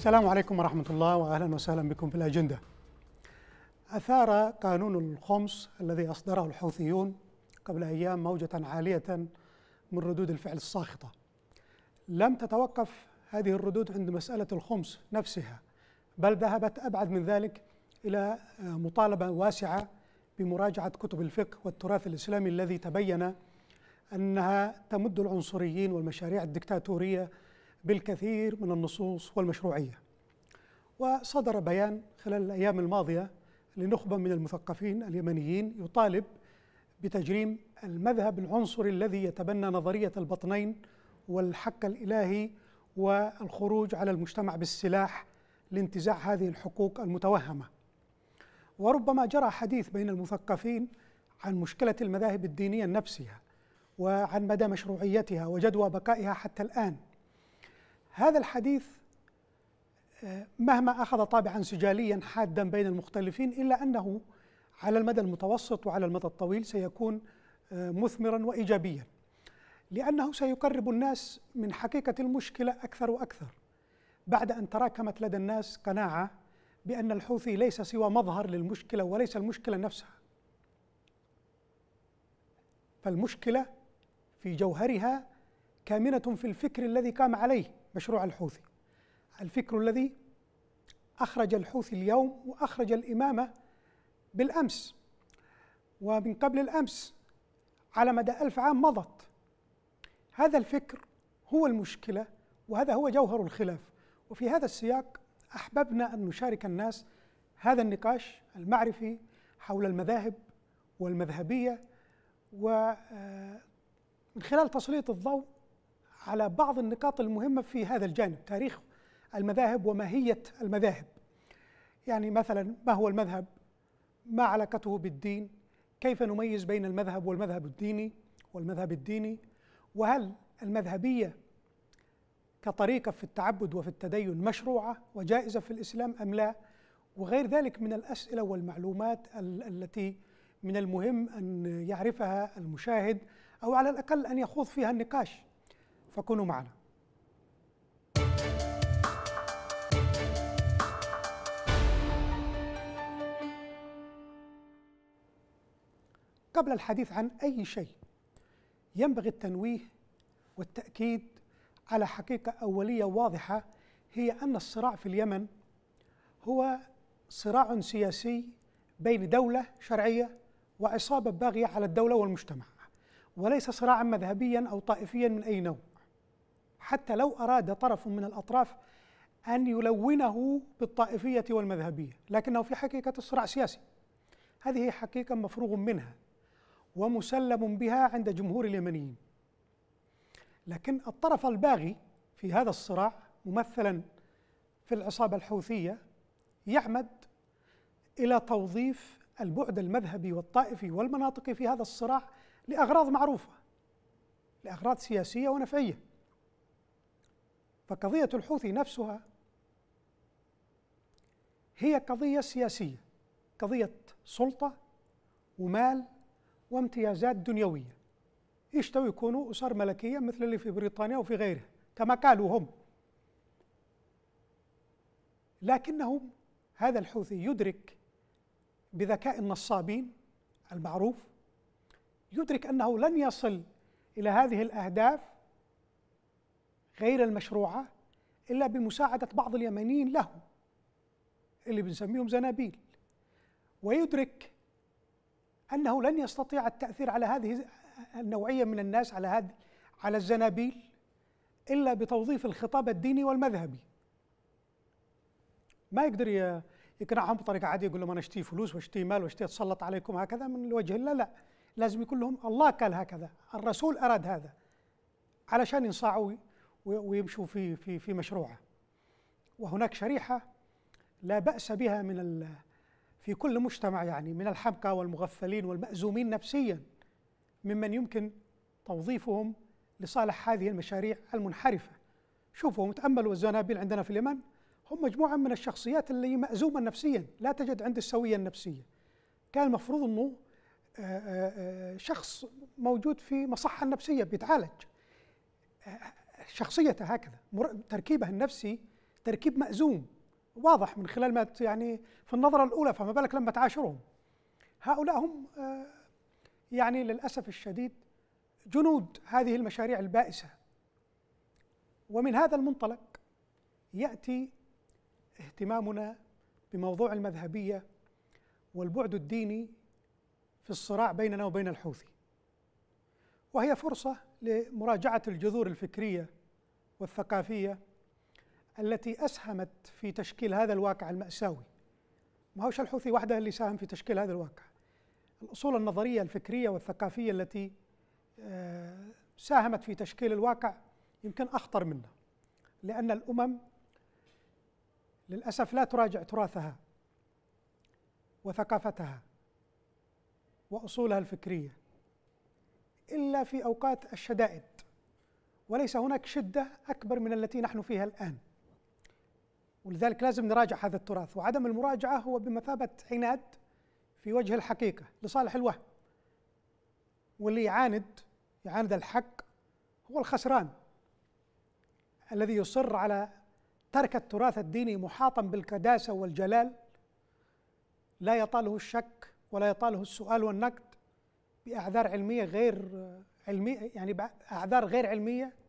السلام عليكم ورحمة الله وأهلا وسهلا بكم في الأجندة أثار قانون الخمس الذي أصدره الحوثيون قبل أيام موجة عالية من ردود الفعل الساخطة لم تتوقف هذه الردود عند مسألة الخمس نفسها بل ذهبت أبعد من ذلك إلى مطالبة واسعة بمراجعة كتب الفقه والتراث الإسلامي الذي تبين أنها تمد العنصريين والمشاريع الدكتاتورية بالكثير من النصوص والمشروعية وصدر بيان خلال الأيام الماضية لنخبة من المثقفين اليمنيين يطالب بتجريم المذهب العنصري الذي يتبنى نظرية البطنين والحق الإلهي والخروج على المجتمع بالسلاح لانتزاع هذه الحقوق المتوهمة وربما جرى حديث بين المثقفين عن مشكلة المذاهب الدينية نفسها وعن مدى مشروعيتها وجدوى بقائها حتى الآن هذا الحديث آه، مهما أخذ طابعا سجاليا حادا بين المختلفين إلا أنه على المدى المتوسط وعلى المدى الطويل سيكون آه، مثمرا وإيجابيا لأنه سيقرب الناس من حقيقة المشكلة أكثر وأكثر بعد أن تراكمت لدى الناس قناعة بأن الحوثي ليس سوى مظهر للمشكلة وليس المشكلة نفسها فالمشكلة في جوهرها كامنة في الفكر الذي قام عليه مشروع الحوثي الفكر الذي أخرج الحوثي اليوم وأخرج الإمامة بالأمس ومن قبل الأمس على مدى ألف عام مضت هذا الفكر هو المشكلة وهذا هو جوهر الخلاف وفي هذا السياق أحببنا أن نشارك الناس هذا النقاش المعرفي حول المذاهب والمذهبية ومن آه، خلال تسليط الضوء على بعض النقاط المهمة في هذا الجانب تاريخ المذاهب وماهية المذاهب يعني مثلا ما هو المذهب ما علاقته بالدين كيف نميز بين المذهب والمذهب الديني والمذهب الديني وهل المذهبية كطريقة في التعبد وفي التدين مشروعة وجائزة في الإسلام أم لا وغير ذلك من الأسئلة والمعلومات التي من المهم أن يعرفها المشاهد أو على الأقل أن يخوض فيها النقاش فكونوا معنا قبل الحديث عن أي شيء ينبغي التنويه والتأكيد على حقيقة أولية واضحة هي أن الصراع في اليمن هو صراع سياسي بين دولة شرعية وعصابة باغية على الدولة والمجتمع وليس صراعا مذهبيا أو طائفيا من أي نوع حتى لو أراد طرف من الأطراف أن يلونه بالطائفية والمذهبية لكنه في حقيقة الصراع سياسي هذه حقيقة مفروغ منها ومسلم بها عند جمهور اليمنيين لكن الطرف الباغي في هذا الصراع ممثلا في العصابة الحوثية يعمد إلى توظيف البعد المذهبي والطائفي والمناطقي في هذا الصراع لأغراض معروفة لأغراض سياسية ونفعية فقضية الحوثي نفسها هي قضية سياسية قضية سلطة ومال وامتيازات دنيوية يشتوا يكونوا أسر ملكية مثل اللي في بريطانيا وفي غيرها كما قالوا هم لكنهم هذا الحوثي يدرك بذكاء النصابين المعروف يدرك أنه لن يصل إلى هذه الأهداف غير المشروعة إلا بمساعدة بعض اليمنيين له اللي بنسميهم زنابيل ويدرك أنه لن يستطيع التأثير على هذه النوعية من الناس على هذه على الزنابيل إلا بتوظيف الخطاب الديني والمذهبي ما يقدر يقنعهم بطريقة عادية يقول لهم أنا اشتي فلوس واشتي مال واشتي أتسلط عليكم هكذا من وجه الله لا لازم يقول لهم الله قال هكذا الرسول أراد هذا علشان ينصاعوا ويمشوا في في في مشروعه وهناك شريحه لا باس بها من في كل مجتمع يعني من الحمقى والمغفلين والمأزومين نفسيا ممن يمكن توظيفهم لصالح هذه المشاريع المنحرفة شوفوا وتاملوا الزنابيل عندنا في اليمن هم مجموعة من الشخصيات اللي مأزومة نفسيا لا تجد عند السوية النفسية كان المفروض أنه آه، آه، آه، شخص موجود في مصحة نفسية بيتعالج شخصيته هكذا تركيبه النفسي تركيب مأزوم واضح من خلال ما يعني في النظرة الأولى فما بالك لما تعاشرهم هؤلاء هم آه، يعني للأسف الشديد جنود هذه المشاريع البائسة ومن هذا المنطلق يأتي اهتمامنا بموضوع المذهبية والبعد الديني في الصراع بيننا وبين الحوثي وهي فرصة لمراجعة الجذور الفكرية والثقافية التي أسهمت في تشكيل هذا الواقع المأساوي ما هوش الحوثي وحده اللي ساهم في تشكيل هذا الواقع الأصول النظرية الفكرية والثقافية التي آه، ساهمت في تشكيل الواقع يمكن أخطر منه لأن الأمم للأسف لا تراجع تراثها وثقافتها وأصولها الفكرية إلا في أوقات الشدائد وليس هناك شدة أكبر من التي نحن فيها الآن ولذلك لازم نراجع هذا التراث وعدم المراجعة هو بمثابة عناد في وجه الحقيقة لصالح الوهم واللي يعاند يعاند الحق هو الخسران الذي يصر على ترك التراث الديني محاطا بالقداسة والجلال لا يطاله الشك ولا يطاله السؤال والنقد بأعذار علمية غير علمية يعني بأعذار غير علمية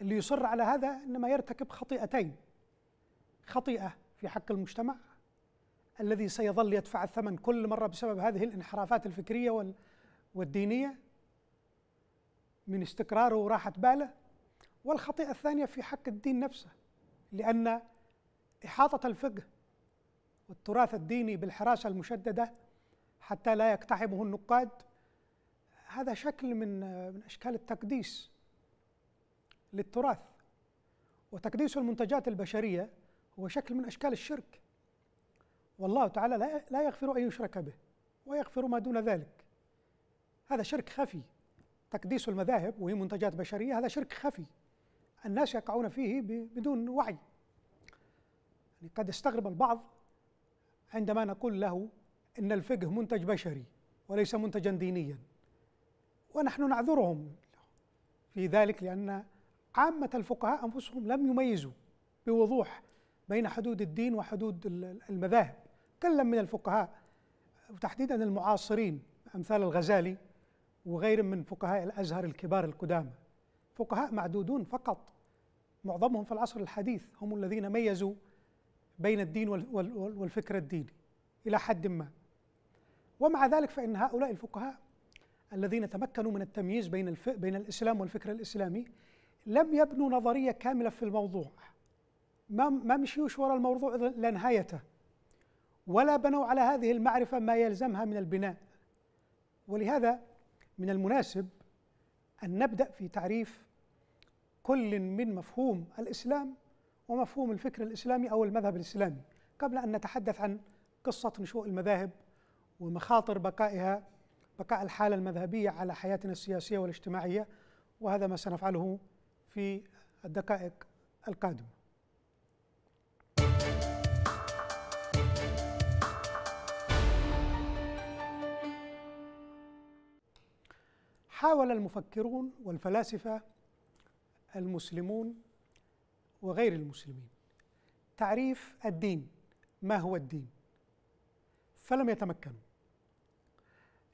اللي يصر على هذا انما يرتكب خطيئتين خطيئه في حق المجتمع الذي سيظل يدفع الثمن كل مره بسبب هذه الانحرافات الفكريه والدينيه من استقراره وراحه باله والخطيئه الثانيه في حق الدين نفسه لان احاطه الفقه والتراث الديني بالحراسه المشدده حتى لا يقتحمه النقاد هذا شكل من من اشكال التقديس للتراث وتقديس المنتجات البشرية هو شكل من أشكال الشرك والله تعالى لا يغفر أن يشرك به ويغفر ما دون ذلك هذا شرك خفي تقديس المذاهب وهي منتجات بشرية هذا شرك خفي الناس يقعون فيه بدون وعي يعني قد يستغرب البعض عندما نقول له ان الفقه منتج بشري وليس منتجا دينيا ونحن نعذرهم في ذلك لان عامة الفقهاء أنفسهم لم يميزوا بوضوح بين حدود الدين وحدود المذاهب كلا من الفقهاء وتحديدا المعاصرين أمثال الغزالي وغير من فقهاء الأزهر الكبار القدامى فقهاء معدودون فقط معظمهم في العصر الحديث هم الذين ميزوا بين الدين والفكر الديني إلى حد ما ومع ذلك فإن هؤلاء الفقهاء الذين تمكنوا من التمييز بين بين الإسلام والفكر الإسلامي لم يبنوا نظرية كاملة في الموضوع ما ما مشيوش وراء الموضوع لنهايته ولا بنوا على هذه المعرفة ما يلزمها من البناء ولهذا من المناسب أن نبدأ في تعريف كل من مفهوم الإسلام ومفهوم الفكر الإسلامي أو المذهب الإسلامي قبل أن نتحدث عن قصة نشوء المذاهب ومخاطر بقائها بقاء الحالة المذهبية على حياتنا السياسية والاجتماعية وهذا ما سنفعله في الدقائق القادمة حاول المفكرون والفلاسفة المسلمون وغير المسلمين تعريف الدين ما هو الدين فلم يتمكنوا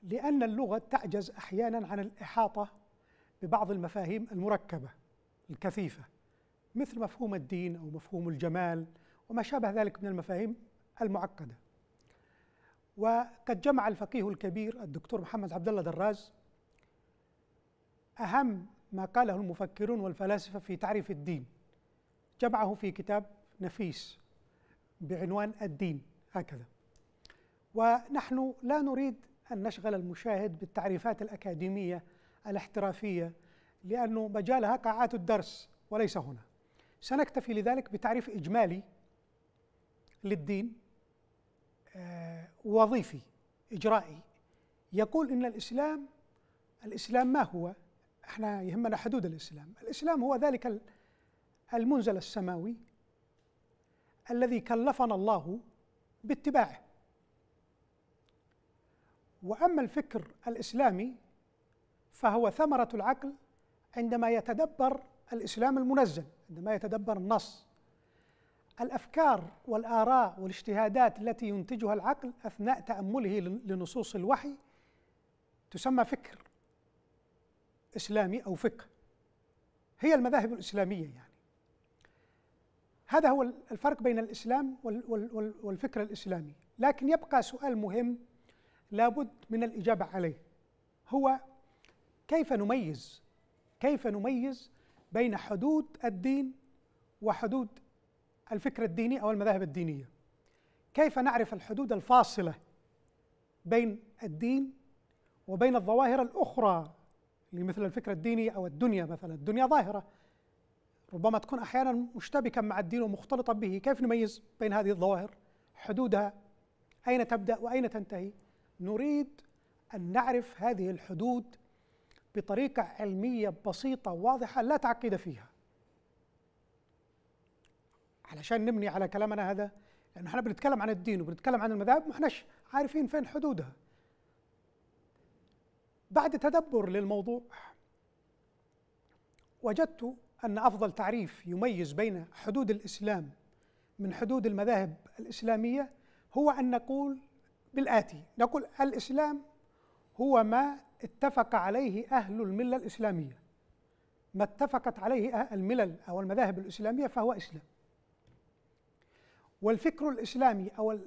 لأن اللغة تعجز أحيانا عن الإحاطة ببعض المفاهيم المركبة الكثيفة مثل مفهوم الدين أو مفهوم الجمال وما شابه ذلك من المفاهيم المعقدة وقد جمع الفقيه الكبير الدكتور محمد عبد الله دراز أهم ما قاله المفكرون والفلاسفة في تعريف الدين جمعه في كتاب نفيس بعنوان الدين هكذا ونحن لا نريد أن نشغل المشاهد بالتعريفات الأكاديمية الاحترافية لأنه مجالها قاعات الدرس وليس هنا سنكتفي لذلك بتعريف إجمالي للدين آه، وظيفي إجرائي يقول إن الإسلام الإسلام ما هو؟ احنا يهمنا حدود الإسلام الإسلام هو ذلك المنزل السماوي الذي كلفنا الله باتباعه واما الفكر الاسلامي فهو ثمره العقل عندما يتدبر الإسلام المنزل عندما يتدبر النص الأفكار والآراء والاجتهادات التي ينتجها العقل أثناء تأمله لنصوص الوحي تسمى فكر إسلامي أو فقه هي المذاهب الإسلامية يعني هذا هو الفرق بين الإسلام والفكر الإسلامي لكن يبقى سؤال مهم لابد من الإجابة عليه هو كيف نميز كيف نميز بين حدود الدين وحدود الفكر الديني او المذاهب الدينيه كيف نعرف الحدود الفاصله بين الدين وبين الظواهر الاخرى مثل الفكر الديني او الدنيا مثلا الدنيا ظاهره ربما تكون احيانا مشتبكه مع الدين ومختلطا به كيف نميز بين هذه الظواهر حدودها اين تبدا واين تنتهي نريد ان نعرف هذه الحدود بطريقة علمية بسيطة واضحة لا تعقيد فيها علشان نبني على كلامنا هذا لأنه احنا بنتكلم عن الدين وبنتكلم عن المذاهب ما احناش عارفين فين حدودها بعد تدبر للموضوع وجدت أن أفضل تعريف يميز بين حدود الإسلام من حدود المذاهب الإسلامية هو أن نقول بالآتي نقول الإسلام هو ما اتفق عليه أهل الملة الإسلامية ما اتفقت عليه أه- الملل أو المذاهب الإسلامية فهو إسلام والفكر الإسلامي أو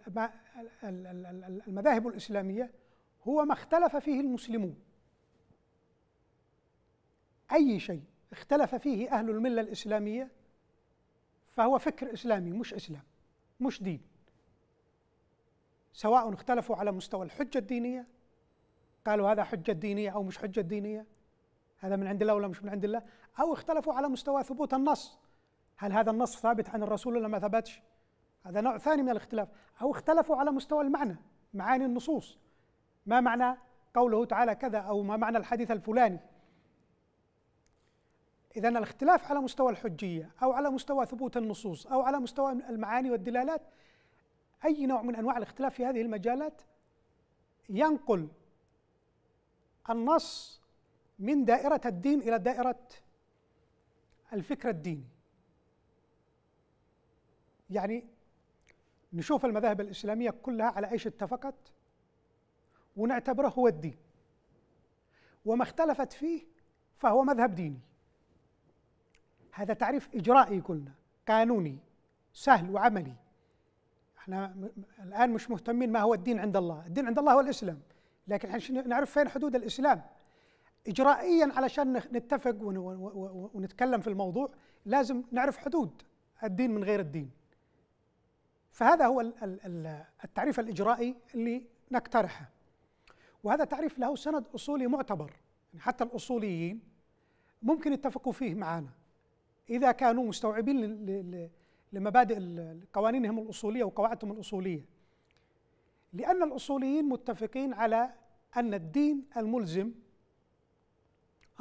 المذاهب الإسلامية هو ما اختلف فيه المسلمون أي شيء اختلف فيه أهل الملة الإسلامية فهو فكر إسلامي مش إسلام مش دين سواء اختلفوا على مستوى الحجة الدينية قالوا هذا حجة دينية أو مش حجة دينية هذا من عند الله ولا مش من عند الله أو اختلفوا على مستوى ثبوت النص هل هذا النص ثابت عن الرسول ولا ما ثبتش هذا نوع ثاني من الاختلاف أو اختلفوا على مستوى المعنى معاني النصوص ما معنى قوله تعالى كذا أو ما معنى الحديث الفلاني إذا الاختلاف على مستوى الحجية أو على مستوى ثبوت النصوص أو على مستوى المعاني والدلالات أي نوع من أنواع الاختلاف في هذه المجالات ينقل النص من دائرة الدين إلى دائرة الفكر الديني يعني نشوف المذاهب الإسلامية كلها على إيش اتفقت ونعتبره هو الدين وما اختلفت فيه فهو مذهب ديني هذا تعريف إجرائي قلنا قانوني سهل وعملي احنا الآن مش مهتمين ما هو الدين عند الله الدين عند الله هو الإسلام لكن احنا نعرف فين حدود الاسلام اجرائيا علشان نتفق ونتكلم في الموضوع لازم نعرف حدود الدين من غير الدين فهذا هو التعريف الاجرائي اللي نقترحه وهذا تعريف له سند اصولي معتبر يعني حتى الاصوليين ممكن يتفقوا فيه معنا اذا كانوا مستوعبين لمبادئ قوانينهم الاصوليه وقواعدهم الاصوليه لان الاصوليين متفقين على أن الدين الملزم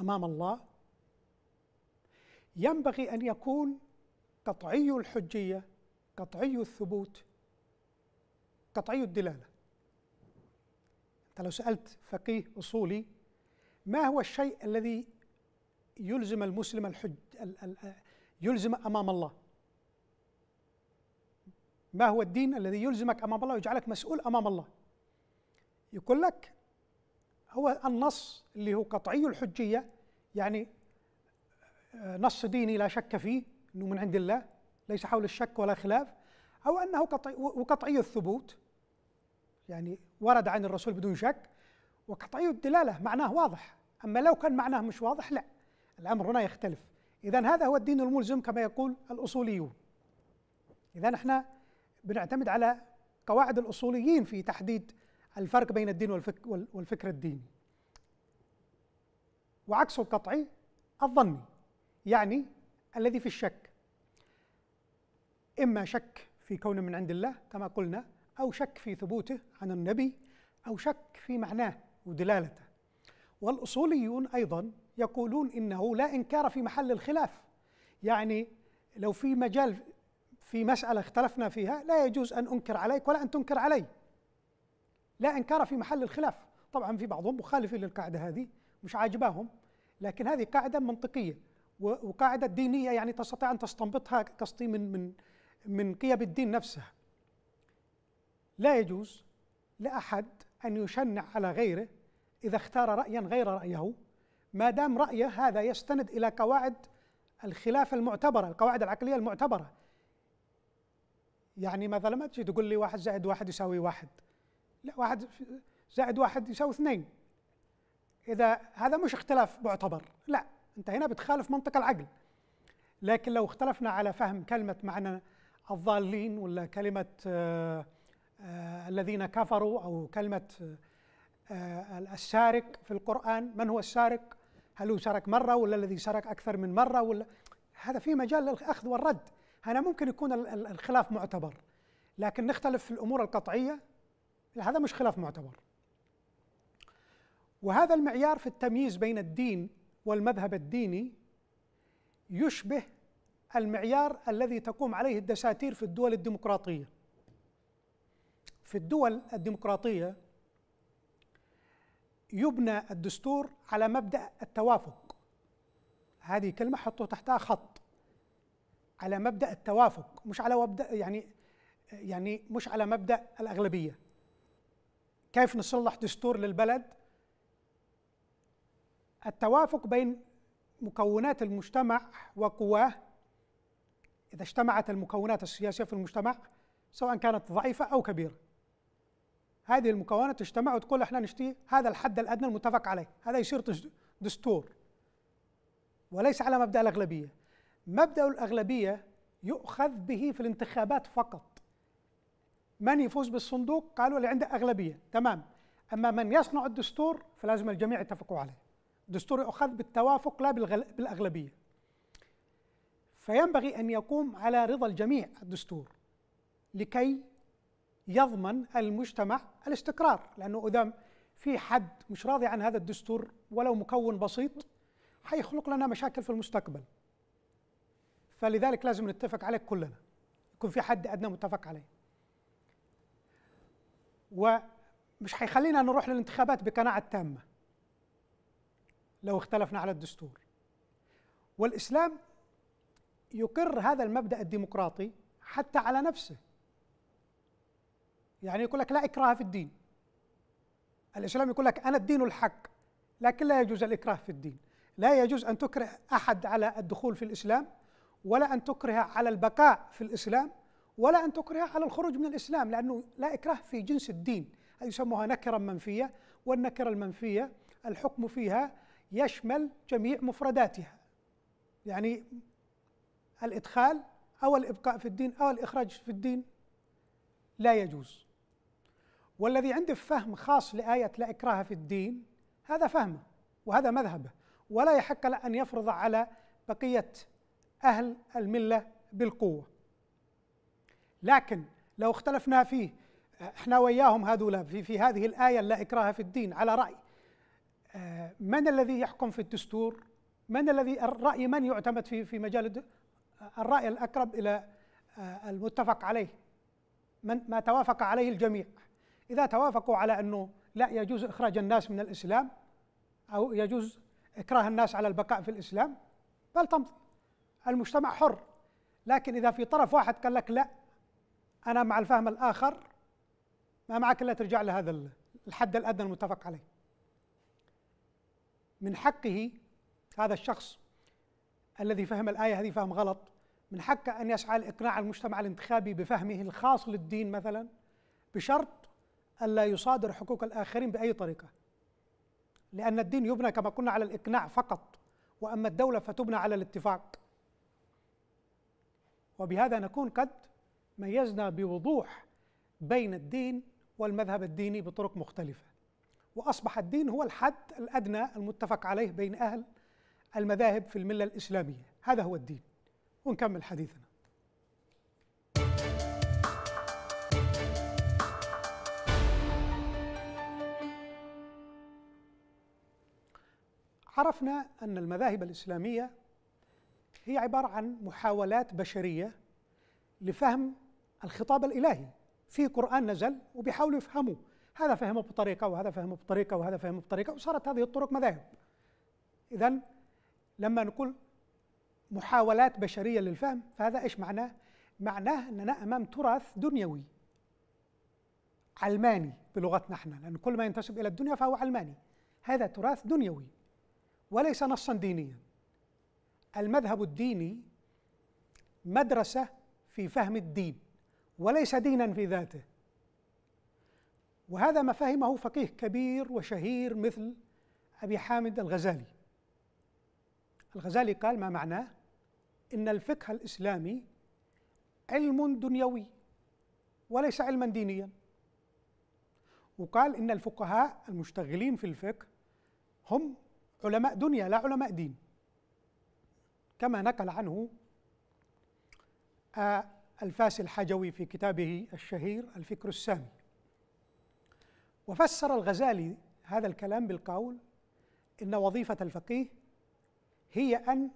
أمام الله ينبغي أن يكون قطعي الحجية قطعي الثبوت قطعي الدلالة أنت لو سألت فقيه أصولي ما هو الشيء الذي يلزم المسلم الحج يلزم أمام الله ما هو الدين الذي يلزمك أمام الله ويجعلك مسؤول أمام الله يقول لك هو النص اللي هو قطعي الحجية يعني آه، نص ديني لا شك فيه أنه من عند الله ليس حول الشك ولا خلاف أو أنه قطعي وقطعي الثبوت يعني ورد عن الرسول بدون شك وقطعي الدلالة معناه واضح أما لو كان معناه مش واضح لا الأمر هنا يختلف إذا هذا هو الدين الملزم كما يقول الأصوليون إذا احنا بنعتمد على قواعد الأصوليين في تحديد الفرق بين الدين والفك والفكر الديني وعكسه القطعي الظني يعني الذي في الشك إما شك في كونه من عند الله كما قلنا أو شك في ثبوته عن النبي أو شك في معناه ودلالته والأصوليون أيضا يقولون إنه لا إنكار في محل الخلاف يعني لو في مجال في مسألة اختلفنا فيها لا يجوز أن أنكر عليك ولا أن تنكر علي لا انكار في محل الخلاف طبعا في بعضهم مخالفين للقاعده هذه مش عاجباهم لكن هذه قاعده منطقيه وقاعده دينيه يعني تستطيع ان تستنبطها قصدي من من من قيم الدين نفسها لا يجوز لاحد ان يشنع على غيره اذا اختار رايا غير رايه ما دام رايه هذا يستند الى قواعد الخلاف المعتبره القواعد العقليه المعتبره يعني مثلا ما تجي تقول لي واحد زائد واحد يساوي واحد لا واحد زائد واحد يساوي اثنين إذا هذا مش اختلاف معتبر لا أنت هنا بتخالف منطق العقل لكن لو اختلفنا على فهم كلمة معنى الضالين ولا كلمة آآ آه، آآ آه، الذين كفروا أو كلمة آه، السارق في القرآن من هو السارق هل هو سرق مرة ولا الذي سرق أكثر من مرة ولا هذا في مجال للأخذ والرد هنا ممكن يكون الخلاف معتبر لكن نختلف في الأمور القطعية هذا مش خلاف معتبر وهذا المعيار في التمييز بين الدين والمذهب الديني يشبه المعيار الذي تقوم عليه الدساتير في الدول الديمقراطيه في الدول الديمقراطيه يبنى الدستور على مبدا التوافق هذه كلمه حطوا تحتها خط على مبدا التوافق مش على مبدا يعني يعني مش على مبدا الاغلبيه كيف نصلح دستور للبلد التوافق بين مكونات المجتمع وقواه إذا اجتمعت المكونات السياسية في المجتمع سواء كانت ضعيفة أو كبيرة هذه المكونات تجتمع وتقول احنا نشتي هذا الحد الأدنى المتفق عليه هذا يصير دستور وليس على مبدأ الأغلبية مبدأ الأغلبية يؤخذ به في الانتخابات فقط من يفوز بالصندوق قالوا اللي عنده أغلبية تمام أما من يصنع الدستور فلازم الجميع يتفقوا عليه الدستور يؤخذ بالتوافق لا بالأغلبية فينبغي أن يقوم على رضا الجميع الدستور لكي يضمن المجتمع الاستقرار لأنه إذا في حد مش راضي عن هذا الدستور ولو مكون بسيط حيخلق لنا مشاكل في المستقبل فلذلك لازم نتفق عليه كلنا يكون في حد أدنى متفق عليه ومش هيخلينا نروح للانتخابات بقناعة تامة لو اختلفنا على الدستور والإسلام يقر هذا المبدأ الديمقراطي حتى على نفسه يعني يقول لك لا إكراه في الدين الإسلام يقول لك أنا الدين الحق لكن لا يجوز الإكراه في الدين لا يجوز أن تكره أحد على الدخول في الإسلام ولا أن تكره على البقاء في الإسلام ولا أن تكرهه على الخروج من الإسلام لأنه لا إكراه في جنس الدين هذه يسموها نكرة منفية والنكرة المنفية الحكم فيها يشمل جميع مفرداتها يعني الإدخال أو الإبقاء في الدين أو الإخراج في الدين لا يجوز والذي عنده فهم خاص لآية لا إكراه في الدين هذا فهمه وهذا مذهبه ولا يحق له أن يفرض على بقية أهل الملة بالقوة لكن لو اختلفنا فيه احنا وياهم هذولا في في هذه الايه لا اكراه في الدين على راي آه، من الذي يحكم في الدستور؟ من الذي الراي من يعتمد في في مجال الراي الاقرب الى آه، المتفق عليه من ما توافق عليه الجميع اذا توافقوا على انه لا يجوز اخراج الناس من الاسلام او يجوز اكراه الناس على البقاء في الاسلام فلتمضي المجتمع حر لكن اذا في طرف واحد قال لك لا أنا مع الفهم الآخر ما معك إلا ترجع لهذا الحد الأدنى المتفق عليه من حقه هذا الشخص الذي فهم الآية هذه فهم غلط من حقه أن يسعى لإقناع المجتمع الانتخابي بفهمه الخاص للدين مثلا بشرط ألا يصادر حقوق الآخرين بأي طريقة لأن الدين يبنى كما قلنا على الإقناع فقط وأما الدولة فتبنى على الاتفاق وبهذا نكون قد ميزنا بوضوح بين الدين والمذهب الديني بطرق مختلفة وأصبح الدين هو الحد الأدنى المتفق عليه بين أهل المذاهب في الملة الإسلامية هذا هو الدين ونكمل حديثنا عرفنا أن المذاهب الإسلامية هي عبارة عن محاولات بشرية لفهم الخطاب الإلهي في قرآن نزل وبيحاولوا يفهموا هذا فهمه بطريقة وهذا فهمه بطريقة وهذا فهمه بطريقة وصارت هذه الطرق مذاهب إذا لما نقول محاولات بشرية للفهم فهذا إيش معناه؟ معناه أننا أمام تراث دنيوي علماني بلغتنا احنا لأن كل ما ينتسب إلى الدنيا فهو علماني هذا تراث دنيوي وليس نصا دينيا المذهب الديني مدرسة في فهم الدين وليس دينا في ذاته وهذا ما فهمه فقيه كبير وشهير مثل أبي حامد الغزالي الغزالي قال ما معناه إن الفقه الإسلامي علم دنيوي وليس علما دينيا وقال إن الفقهاء المشتغلين في الفقه هم علماء دنيا لا علماء دين كما نقل عنه آه، الفاس الحجوي في كتابه الشهير الفكر السامي وفسر الغزالي هذا الكلام بالقول ان وظيفه الفقيه هي ان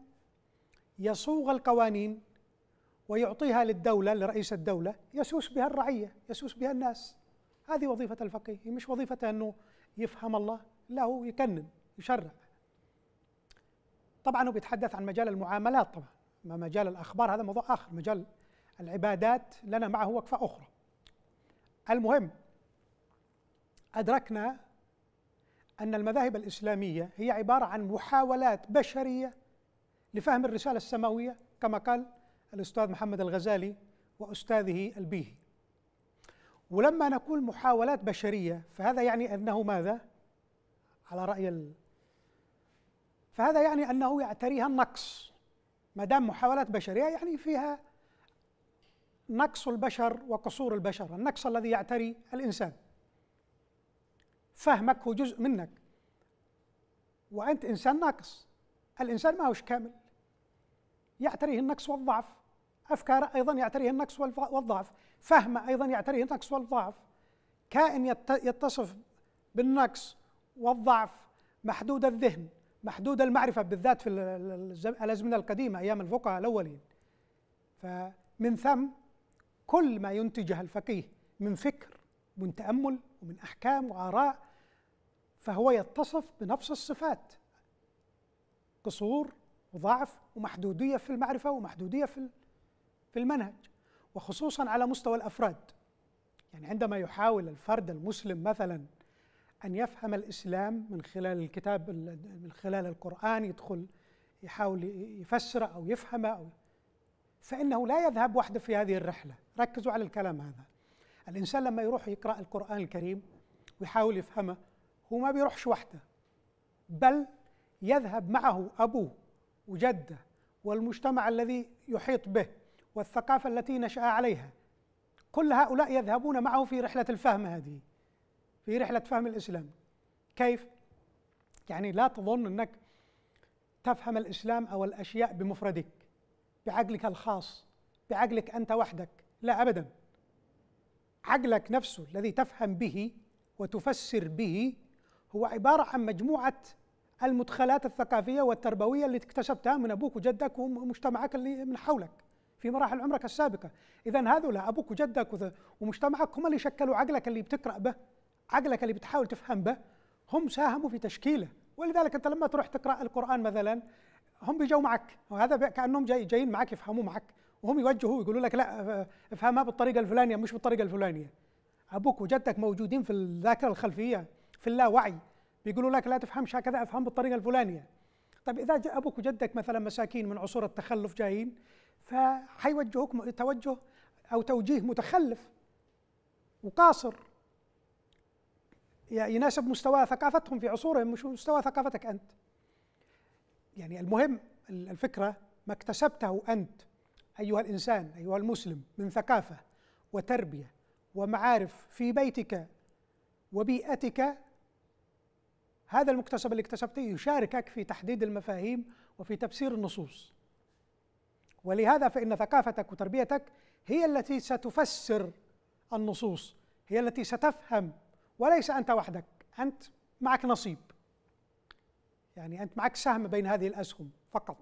يصوغ القوانين ويعطيها للدوله لرئيس الدوله يسوس بها الرعيه يسوس بها الناس هذه وظيفه الفقيه هي مش وظيفته انه يفهم الله لا هو يكنن يشرع طبعا هو بيتحدث عن مجال المعاملات طبعا ما مجال الاخبار هذا موضوع اخر مجال العبادات لنا معه وقفة أخرى المهم أدركنا أن المذاهب الإسلامية هي عبارة عن محاولات بشرية لفهم الرسالة السماوية كما قال الأستاذ محمد الغزالي وأستاذه البيهي ولما نقول محاولات بشرية فهذا يعني أنه ماذا؟ على رأي ال... فهذا يعني أنه يعتريها النقص ما دام محاولات بشرية يعني فيها نقص البشر وقصور البشر النقص الذي يعتري الإنسان فهمك هو جزء منك وأنت إنسان ناقص الإنسان ما هوش كامل يعتريه النقص والضعف أفكاره أيضا يعتريه النقص والضعف فهمه أيضا يعتريه النقص والضعف كائن يتصف بالنقص والضعف محدود الذهن محدود المعرفة بالذات في الأزمنة القديمة أيام الفقهاء الأولين فمن ثم كل ما ينتجه الفقيه من فكر من تأمل ومن أحكام وآراء فهو يتصف بنفس الصفات قصور وضعف ومحدودية في المعرفة ومحدودية في في المنهج وخصوصا على مستوى الأفراد يعني عندما يحاول الفرد المسلم مثلا أن يفهم الإسلام من خلال الكتاب من خلال القرآن يدخل يحاول يفسره أو يفهمه أو فإنه لا يذهب وحده في هذه الرحلة ركزوا على الكلام هذا الإنسان لما يروح يقرأ القرآن الكريم ويحاول يفهمه هو ما بيروحش وحده بل يذهب معه أبوه وجده والمجتمع الذي يحيط به والثقافة التي نشأ عليها كل هؤلاء يذهبون معه في رحلة الفهم هذه في رحلة فهم الإسلام كيف؟ يعني لا تظن أنك تفهم الإسلام أو الأشياء بمفردك بعقلك الخاص بعقلك انت وحدك لا ابدا عقلك نفسه الذي تفهم به وتفسر به هو عباره عن مجموعه المدخلات الثقافيه والتربويه اللي اكتسبتها من ابوك وجدك ومجتمعك اللي من حولك في مراحل عمرك السابقه اذا هذول ابوك وجدك ومجتمعك هم اللي شكلوا عقلك اللي بتقرا به عقلك اللي بتحاول تفهم به هم ساهموا في تشكيله ولذلك انت لما تروح تقرا القران مثلا هم بيجوا معك وهذا كانهم جاي جايين معك يفهموا معك وهم يوجهوا يقولوا لك لا اه، اه، افهمها بالطريقه الفلانيه مش بالطريقه الفلانيه ابوك وجدك موجودين في الذاكره الخلفيه في اللاوعي بيقولوا لك لا تفهمش هكذا افهم بالطريقه الفلانيه طيب اذا ابوك وجدك مثلا مساكين من عصور التخلف جايين فحيوجهوك توجه او توجيه متخلف وقاصر يناسب مستوى ثقافتهم في عصورهم مش مستوى ثقافتك انت يعني المهم الفكره ما اكتسبته انت ايها الانسان ايها المسلم من ثقافه وتربيه ومعارف في بيتك وبيئتك هذا المكتسب اللي اكتسبته يشاركك في تحديد المفاهيم وفي تفسير النصوص ولهذا فإن ثقافتك وتربيتك هي التي ستفسر النصوص هي التي ستفهم وليس أنت وحدك أنت معك نصيب يعني أنت معك سهم بين هذه الأسهم فقط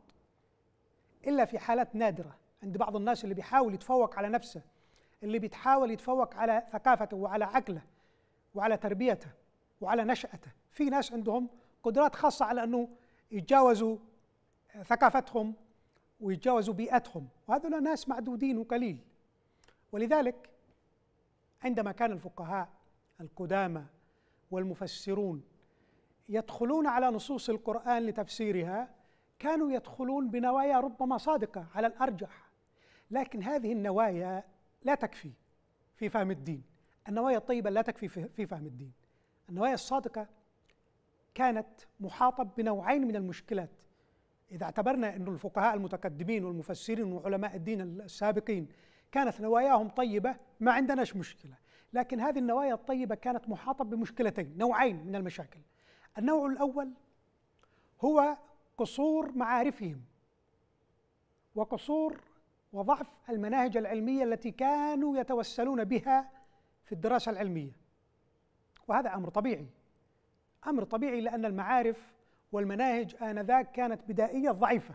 إلا في حالات نادرة عند بعض الناس اللي بيحاول يتفوق على نفسه اللي بيتحاول يتفوق على ثقافته وعلى عقله وعلى تربيته وعلى نشأته في ناس عندهم قدرات خاصة على أنه يتجاوزوا آه، ثقافتهم ويتجاوزوا بيئتهم وهذول ناس معدودين وقليل ولذلك عندما كان الفقهاء القدامى والمفسرون يدخلون على نصوص القرآن لتفسيرها كانوا يدخلون بنوايا ربما صادقة على الأرجح لكن هذه النوايا لا تكفي في فهم الدين النوايا الطيبة لا تكفي في فهم الدين النوايا الصادقة كانت محاطة بنوعين من المشكلات إذا اعتبرنا أن الفقهاء المتقدمين والمفسرين وعلماء الدين السابقين كانت نواياهم طيبة ما عندناش مشكلة لكن هذه النوايا الطيبة كانت محاطة بمشكلتين نوعين من المشاكل النوع الاول هو قصور معارفهم وقصور وضعف المناهج العلميه التي كانوا يتوسلون بها في الدراسه العلميه وهذا امر طبيعي امر طبيعي لان المعارف والمناهج انذاك كانت بدائيه ضعيفه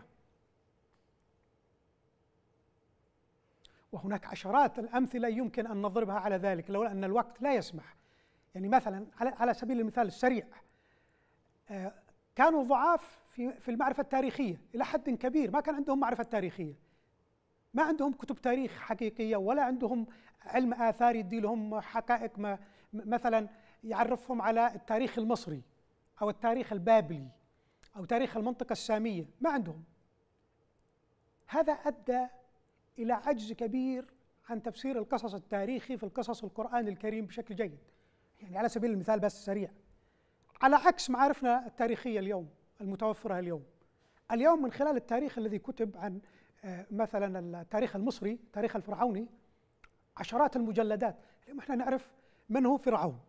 وهناك عشرات الامثله يمكن ان نضربها على ذلك لولا ان الوقت لا يسمح يعني مثلا على سبيل المثال السريع كانوا ضعاف في في المعرفه التاريخيه الى حد كبير ما كان عندهم معرفه تاريخيه ما عندهم كتب تاريخ حقيقيه ولا عندهم علم اثار يدي لهم حقائق ما مثلا يعرفهم على التاريخ المصري او التاريخ البابلي او تاريخ المنطقه الساميه ما عندهم هذا ادى الى عجز كبير عن تفسير القصص التاريخي في القصص القرآن الكريم بشكل جيد يعني على سبيل المثال بس سريع على عكس معارفنا التاريخيه اليوم المتوفره اليوم. اليوم من خلال التاريخ الذي كتب عن آه، مثلا التاريخ المصري، التاريخ الفرعوني عشرات المجلدات، اليوم احنا نعرف من هو فرعون.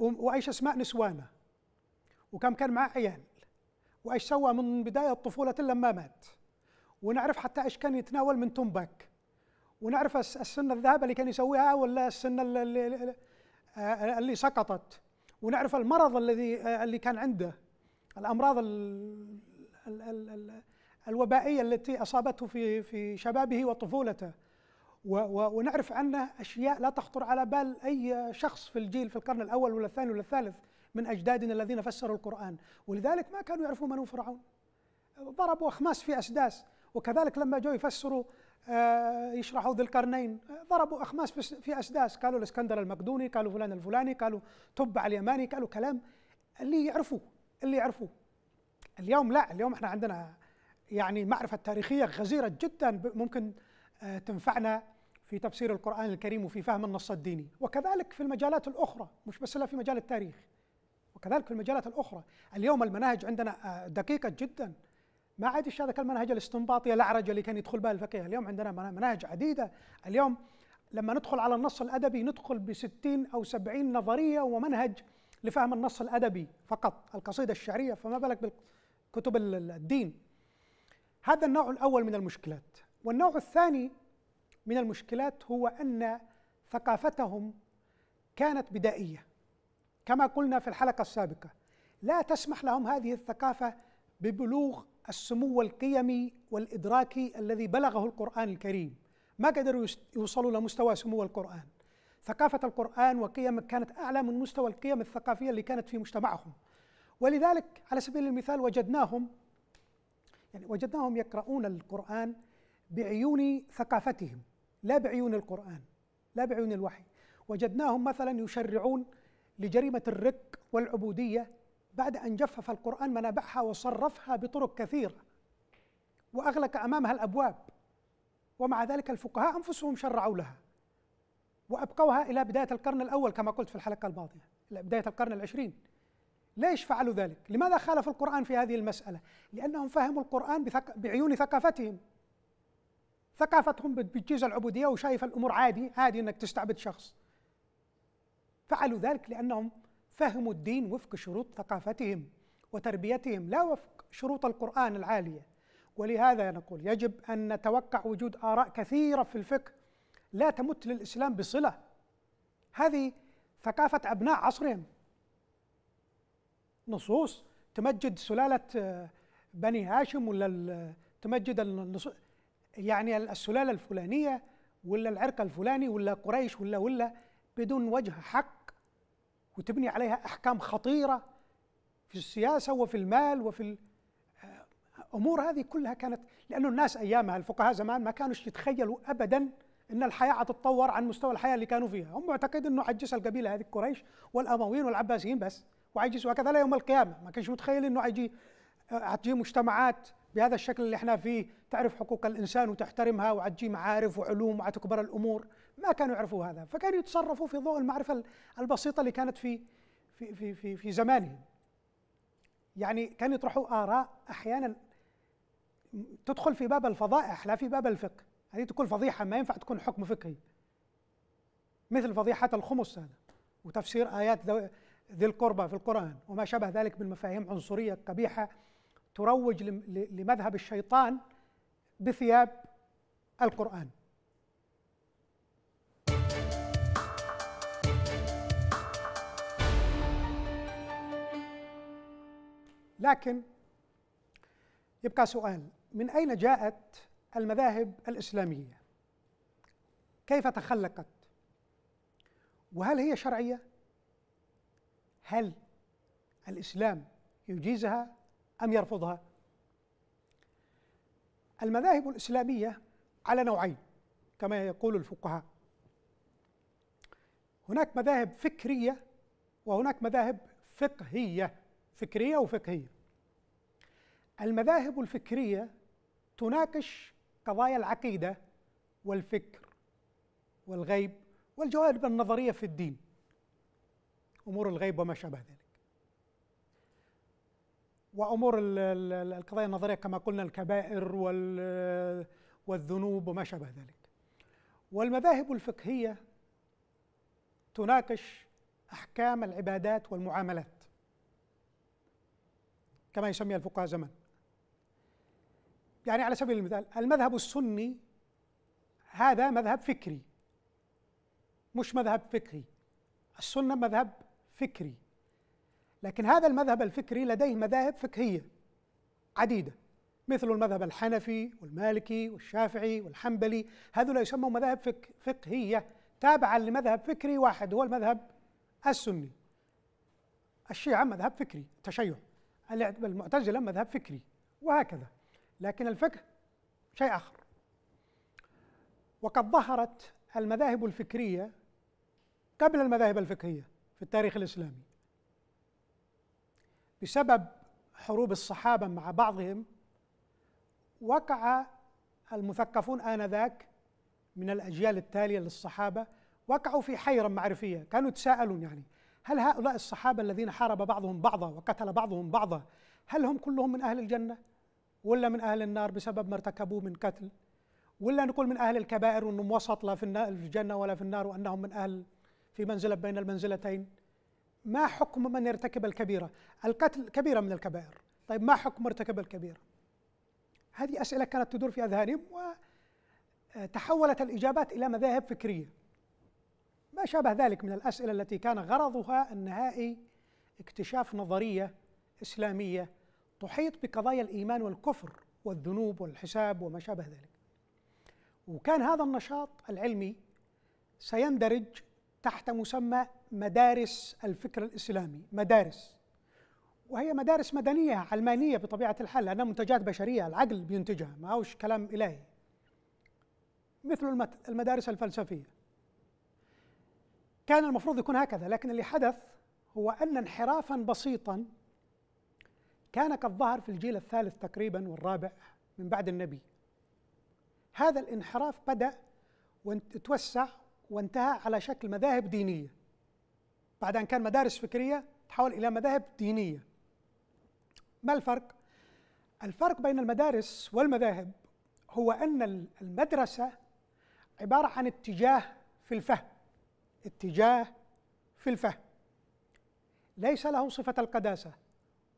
وايش اسماء نسوانه. وكم كان معاه عيال. وايش سوى من بدايه طفولته لما مات. ونعرف حتى ايش كان يتناول من تنبك. ونعرف السنه الذهب اللي كان يسويها ولا السنه اللي, اللي آه، سقطت ونعرف المرض الذي آه، اللي كان عنده الامراض ال ال ال الوبائيه التي اصابته في في شبابه وطفولته ونعرف عنه اشياء لا تخطر على بال اي شخص في الجيل في القرن الاول ولا الثاني ولا الثالث من اجدادنا الذين فسروا القران ولذلك ما كانوا يعرفون من هو فرعون ضربوا اخماس في اسداس وكذلك لما جاءوا يفسروا آه، يشرحوا ذي القرنين آه، ضربوا أخماس في أسداس قالوا الإسكندر المقدوني قالوا فلان الفلاني قالوا تبع اليماني قالوا كلام اللي يعرفوه اللي يعرفوه اليوم لا اليوم احنا عندنا يعني معرفة تاريخية غزيرة جدا ممكن آه، تنفعنا في تفسير القرآن الكريم وفي فهم النص الديني وكذلك في المجالات الأخرى مش بس في مجال التاريخ وكذلك في المجالات الأخرى اليوم المناهج عندنا دقيقة جدا ما عادش هذاك المنهج الاستنباطي الأعرج اللي كان يدخل به الفقيه اليوم عندنا مناهج عديدة اليوم لما ندخل على النص الأدبي ندخل بستين أو سبعين نظرية ومنهج لفهم النص الأدبي فقط القصيدة الشعرية فما بالك بالكتب الدين هذا النوع الأول من المشكلات والنوع الثاني من المشكلات هو أن ثقافتهم كانت بدائية كما قلنا في الحلقة السابقة لا تسمح لهم هذه الثقافة ببلوغ السمو القيمي والادراكي الذي بلغه القران الكريم ما قدروا يوصلوا لمستوى سمو القران ثقافه القران وقيمه كانت اعلى من مستوى القيم الثقافيه اللي كانت في مجتمعهم ولذلك على سبيل المثال وجدناهم يعني وجدناهم يقرؤون القران بعيون ثقافتهم لا بعيون القران لا بعيون الوحي وجدناهم مثلا يشرعون لجريمه الرق والعبوديه بعد أن جفف القرآن منابعها وصرفها بطرق كثيرة وأغلق أمامها الأبواب ومع ذلك الفقهاء أنفسهم شرعوا لها وأبقوها إلى بداية القرن الأول كما قلت في الحلقة الماضية إلى بداية القرن العشرين ليش فعلوا ذلك؟ لماذا خالفوا القرآن في هذه المسألة؟ لأنهم فهموا القرآن بثق... بعيون ثقافتهم ثقافتهم بتجيز العبودية وشايف الأمور عادي عادي أنك تستعبد شخص فعلوا ذلك لأنهم فهموا الدين وفق شروط ثقافتهم وتربيتهم لا وفق شروط القرآن العالية ولهذا نقول يجب أن نتوقع وجود آراء كثيرة في الفقه لا تمت للإسلام بصلة هذه ثقافة أبناء عصرهم نصوص تمجد سلالة آه، بني هاشم ولا آه، تمجد يعني السلالة الفلانية ولا العرق الفلاني ولا قريش ولا ولا بدون وجه حق وتبني عليها احكام خطيره في السياسه وفي المال وفي الامور آه، هذه كلها كانت لانه الناس ايامها الفقهاء زمان ما كانوش يتخيلوا ابدا ان الحياه تتطور عن مستوى الحياه اللي كانوا فيها، هم معتقدين انه عجز القبيله هذه قريش والامويين والعباسيين بس وعجز هكذا لا يوم القيامه، ما كانش متخيل انه عجي هتجي آه، مجتمعات بهذا الشكل اللي احنا فيه، تعرف حقوق الانسان وتحترمها وعتجي معارف وعلوم وعتكبر الامور، ما كانوا يعرفوا هذا فكانوا يتصرفوا في ضوء المعرفة البسيطة اللي كانت في في في في, في زمانهم يعني كانوا يطرحوا آراء أحيانا تدخل في باب الفضائح لا في باب الفقه هذه تكون فضيحة ما ينفع تكون حكم فقهي مثل فضيحة الخمس هذا وتفسير آيات ذي القربى في القرآن وما شابه ذلك من مفاهيم عنصرية قبيحة تروج لمذهب الشيطان بثياب القرآن لكن يبقى سؤال من اين جاءت المذاهب الاسلاميه كيف تخلقت وهل هي شرعيه هل الاسلام يجيزها ام يرفضها المذاهب الاسلاميه على نوعين كما يقول الفقهاء هناك مذاهب فكريه وهناك مذاهب فقهيه فكريه وفقهيه المذاهب الفكريه تناقش قضايا العقيده والفكر والغيب والجوانب النظريه في الدين امور الغيب وما شابه ذلك وامور القضايا النظريه كما قلنا الكبائر والذنوب وما شابه ذلك والمذاهب الفقهيه تناقش احكام العبادات والمعاملات كما يسميها الفقهاء زمان يعني على سبيل المثال المذهب السني هذا مذهب فكري مش مذهب فقهي السنة مذهب فكري لكن هذا المذهب الفكري لديه مذاهب فقهية عديدة مثل المذهب الحنفي والمالكي والشافعي والحنبلي هذول يسموا مذاهب فك فقهية تابعة لمذهب فكري واحد هو المذهب السني الشيعة مذهب فكري تشيع المعتزلة مذهب فكري وهكذا لكن الفقه شيء آخر وقد ظهرت المذاهب الفكرية قبل المذاهب الفقهية في التاريخ الإسلامي بسبب حروب الصحابة مع بعضهم وقع المثقفون آنذاك من الأجيال التالية للصحابة وقعوا في حيرة معرفية كانوا يتساءلون يعني هل هؤلاء الصحابة الذين حارب بعضهم بعضا وقتل بعضهم بعضا هل هم كلهم من أهل الجنة ولا من أهل النار بسبب ما ارتكبوه من قتل ولا نقول من أهل الكبائر وأنهم وسط لا في الجنة ولا في النار وأنهم من أهل في منزلة بين المنزلتين ما حكم من يرتكب الكبيرة القتل كبيرة من الكبائر طيب ما حكم مرتكب الكبيرة هذه أسئلة كانت تدور في أذهانهم وتحولت الإجابات إلى مذاهب فكرية وما شابه ذلك من الأسئلة التي كان غرضها النهائي اكتشاف نظرية إسلامية تحيط بقضايا الإيمان والكفر والذنوب والحساب وما شابه ذلك وكان هذا النشاط العلمي سيندرج تحت مسمى مدارس الفكر الإسلامي مدارس وهي مدارس مدنية علمانية بطبيعة الحال لأنها منتجات بشرية العقل بينتجها ما هوش كلام إلهي مثل المدارس الفلسفية كان المفروض يكون هكذا لكن اللي حدث هو أن انحرافا بسيطا كان قد ظهر في الجيل الثالث تقريبا والرابع من بعد النبي هذا الانحراف بدأ وتوسع وانتهى على شكل مذاهب دينية بعد أن كان مدارس فكرية تحول إلى مذاهب دينية ما الفرق؟ الفرق بين المدارس والمذاهب هو أن المدرسة عبارة عن اتجاه في الفهم اتجاه في الفهم ليس له صفة القداسة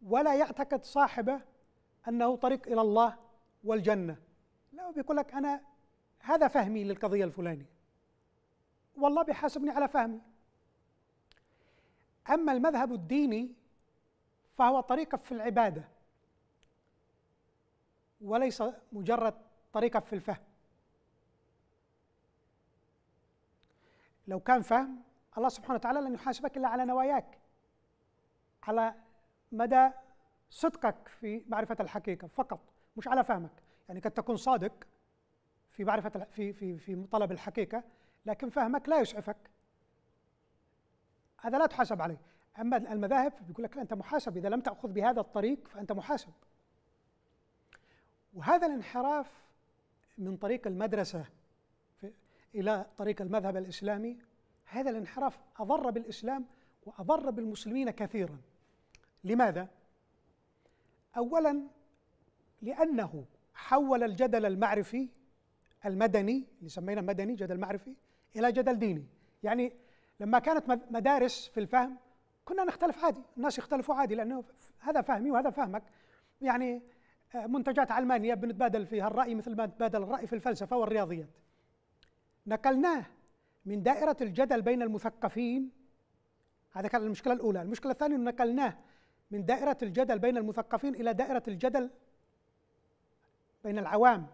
ولا يعتقد صاحبه أنه طريق إلى الله والجنة لا بيقول لك أنا هذا فهمي للقضية الفلانية والله بيحاسبني على فهمي أما المذهب الديني فهو طريقة في العبادة وليس مجرد طريقة في الفهم لو كان فهم الله سبحانه وتعالى لن يحاسبك الا على نواياك على مدى صدقك في معرفه الحقيقه فقط مش على فهمك يعني قد تكون صادق في معرفه في في في طلب الحقيقه لكن فهمك لا يسعفك هذا لا تحاسب عليه اما المذاهب بيقول لك انت محاسب اذا لم تاخذ بهذا الطريق فانت محاسب وهذا الانحراف من طريق المدرسه الى طريق المذهب الاسلامي هذا الانحراف اضر بالاسلام واضر بالمسلمين كثيرا لماذا اولا لانه حول الجدل المعرفي المدني اللي سميناه مدني جدل معرفي الى جدل ديني يعني لما كانت مدارس في الفهم كنا نختلف عادي الناس يختلفوا عادي لانه هذا فهمي وهذا فهمك يعني آه، منتجات علمانيه بنتبادل فيها الراي مثل ما نتبادل الراي في الفلسفه والرياضيات نقلناه من دائرة الجدل بين المثقفين هذا كان المشكلة الأولى المشكلة الثانية نقلناه من دائرة الجدل بين المثقفين إلى دائرة الجدل بين العوام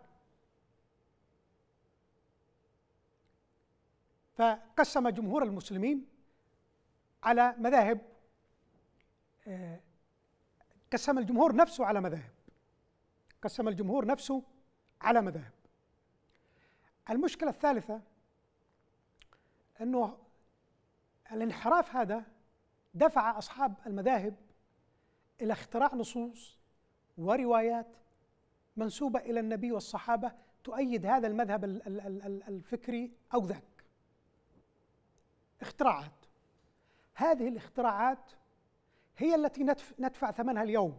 فقسم جمهور المسلمين على مذاهب آه، قسم الجمهور نفسه على مذاهب قسم الجمهور نفسه على مذاهب المشكلة الثالثة أنه الانحراف هذا دفع أصحاب المذاهب إلى اختراع نصوص وروايات منسوبة إلى النبي والصحابة تؤيد هذا المذهب الفكري أو ذاك اختراعات هذه الاختراعات هي التي ندفع ثمنها اليوم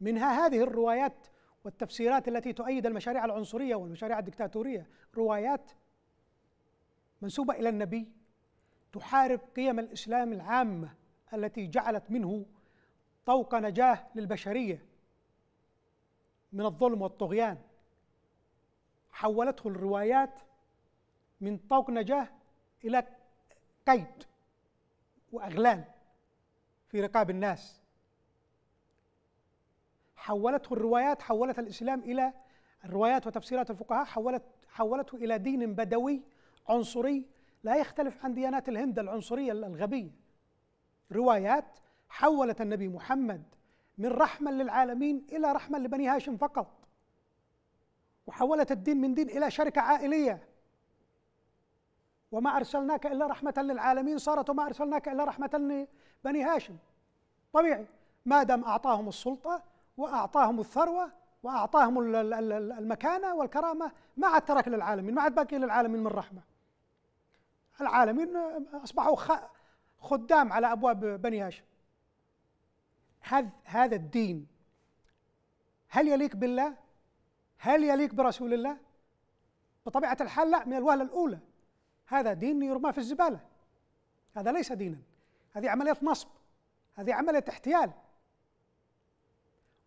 منها هذه الروايات والتفسيرات التي تؤيد المشاريع العنصريه والمشاريع الدكتاتوريه روايات منسوبه الى النبي تحارب قيم الاسلام العامه التي جعلت منه طوق نجاه للبشريه من الظلم والطغيان حولته الروايات من طوق نجاه الى قيد واغلال في رقاب الناس حولته الروايات حولت الإسلام إلى الروايات وتفسيرات الفقهاء حولت حولته إلى دين بدوي عنصري لا يختلف عن ديانات الهند العنصرية الغبية روايات حولت النبي محمد من رحمة للعالمين إلى رحمة لبني هاشم فقط وحولت الدين من دين إلى شركة عائلية وما أرسلناك إلا رحمة للعالمين صارت وما أرسلناك إلا رحمة لبني هاشم طبيعي ما دام أعطاهم السلطة وأعطاهم الثروة وأعطاهم المكانة والكرامة ما عاد ترك للعالمين ما عاد باقي للعالمين من رحمة العالمين أصبحوا خدام على أبواب بني هاشم هذا هذا الدين هل يليق بالله؟ هل يليق برسول الله؟ بطبيعة الحال لا من الوهلة الأولى هذا دين يرمى في الزبالة هذا ليس دينا هذه عملية نصب هذه عملية احتيال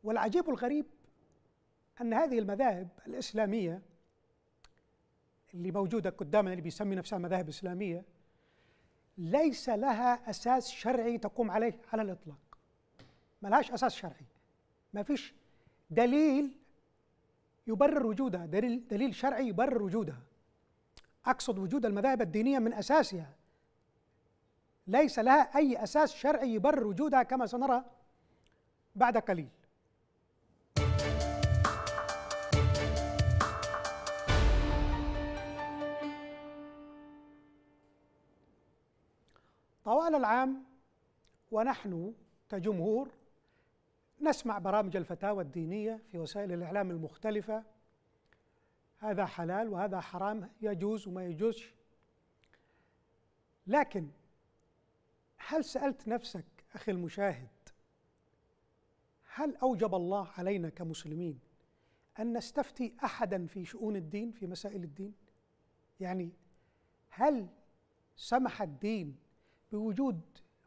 والعجيب الغريب أن هذه المذاهب الإسلامية اللي موجودة قدامنا اللي بيسمي نفسها مذاهب إسلامية ليس لها أساس شرعي تقوم عليه على الإطلاق ما لهاش أساس شرعي ما فيش دليل يبرر وجودها دليل, دليل شرعي يبرر وجودها أقصد وجود المذاهب الدينية من أساسها ليس لها أي أساس شرعي يبرر وجودها كما سنرى بعد قليل طوال العام ونحن كجمهور نسمع برامج الفتاوى الدينية في وسائل الإعلام المختلفة هذا حلال وهذا حرام يجوز وما يجوزش لكن هل سألت نفسك أخي المشاهد هل أوجب الله علينا كمسلمين أن نستفتي أحدا في شؤون الدين في مسائل الدين؟ يعني هل سمح الدين بوجود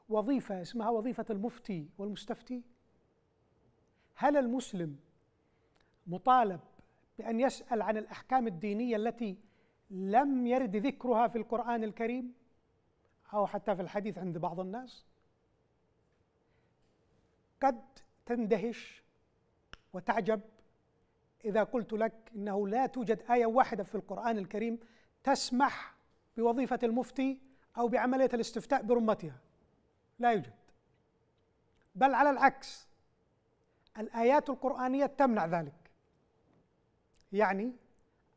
وظيفة اسمها وظيفة المفتي والمستفتي هل المسلم مطالب بأن يسأل عن الأحكام الدينية التي لم يرد ذكرها في القرآن الكريم أو حتى في الحديث عند بعض الناس قد تندهش وتعجب إذا قلت لك إنه لا توجد آية واحدة في القرآن الكريم تسمح بوظيفة المفتي أو بعملية الاستفتاء برمتها لا يوجد بل على العكس الآيات القرآنية تمنع ذلك يعني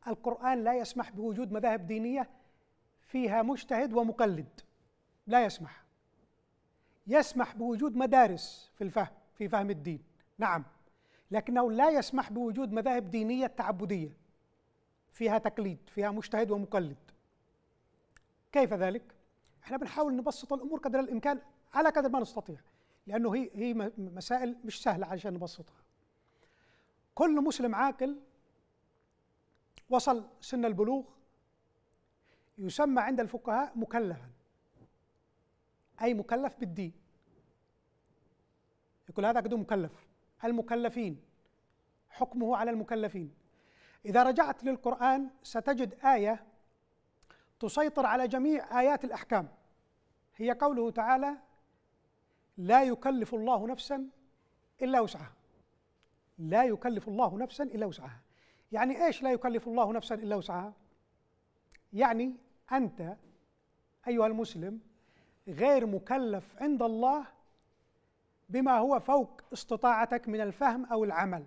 القرآن لا يسمح بوجود مذاهب دينية فيها مجتهد ومقلد لا يسمح يسمح بوجود مدارس في الفهم في فهم الدين نعم لكنه لا يسمح بوجود مذاهب دينية تعبدية فيها تقليد فيها مجتهد ومقلد كيف ذلك؟ احنا بنحاول نبسط الامور قدر الامكان على قدر ما نستطيع لانه هي هي مسائل مش سهله عشان نبسطها كل مسلم عاقل وصل سن البلوغ يسمى عند الفقهاء مكلفا اي مكلف بالدين يقول هذا قد مكلف المكلفين حكمه على المكلفين اذا رجعت للقران ستجد ايه تسيطر على جميع آيات الأحكام هي قوله تعالى لا يكلف الله نفسا إلا وسعها لا يكلف الله نفسا إلا وسعها يعني إيش لا يكلف الله نفسا إلا وسعها يعني أنت أيها المسلم غير مكلف عند الله بما هو فوق استطاعتك من الفهم أو العمل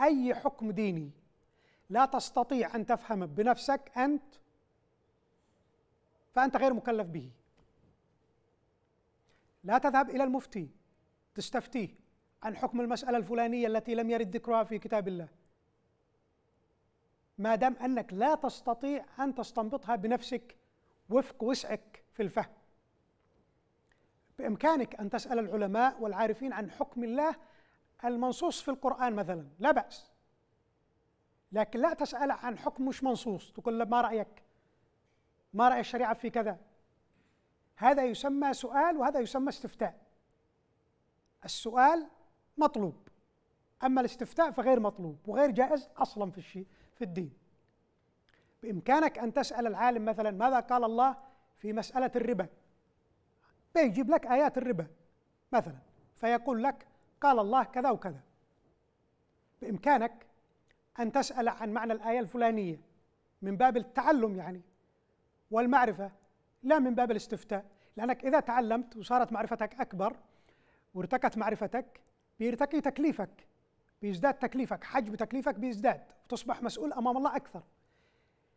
أي حكم ديني لا تستطيع أن تفهم بنفسك أنت فأنت غير مكلف به لا تذهب إلى المفتي تستفتيه عن حكم المسألة الفلانية التي لم يرد ذكرها في كتاب الله ما دام أنك لا تستطيع أن تستنبطها بنفسك وفق وسعك في الفهم بإمكانك أن تسأل العلماء والعارفين عن حكم الله المنصوص في القرآن مثلا لا بأس لكن لا تسأل عن حكم مش منصوص تقول ما رأيك ما رأي الشريعة في كذا هذا يسمى سؤال وهذا يسمى استفتاء السؤال مطلوب أما الاستفتاء فغير مطلوب وغير جائز أصلا في الشيء في الدين بإمكانك أن تسأل العالم مثلا ماذا قال الله في مسألة الربا بيجيب لك آيات الربا مثلا فيقول لك قال الله كذا وكذا بإمكانك أن تسأل عن معنى الآية الفلانية من باب التعلم يعني والمعرفة لا من باب الاستفتاء لأنك إذا تعلمت وصارت معرفتك أكبر وارتكت معرفتك بيرتقي تكليفك بيزداد تكليفك حجم تكليفك بيزداد وتصبح مسؤول أمام الله أكثر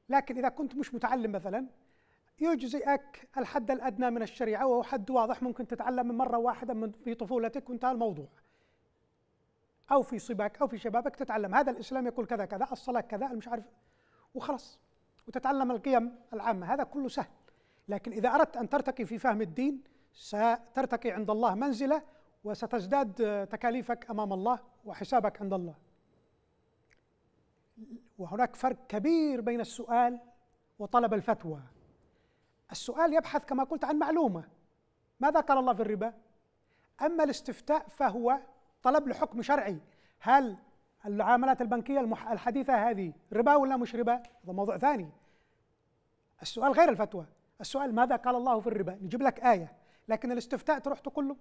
لكن إذا كنت مش متعلم مثلا يجزئك الحد الأدنى من الشريعة وهو حد واضح ممكن تتعلم من مرة واحدة من في طفولتك وانتهى الموضوع أو في صباك أو في شبابك تتعلم هذا الإسلام يقول كذا كذا الصلاة كذا مش عارف وخلص وتتعلم القيم العامة هذا كله سهل لكن إذا أردت أن ترتقي في فهم الدين سترتقي عند الله منزلة وستزداد تكاليفك أمام الله وحسابك عند الله وهناك فرق كبير بين السؤال وطلب الفتوى السؤال يبحث كما قلت عن معلومة ماذا قال الله في الربا؟ أما الاستفتاء فهو طلب لحكم شرعي هل العاملات البنكيه الحديثه هذه ربا ولا مش ربا؟ هذا موضوع ثاني. السؤال غير الفتوى، السؤال ماذا قال الله في الربا؟ نجيب لك ايه، لكن الاستفتاء تروح تقول له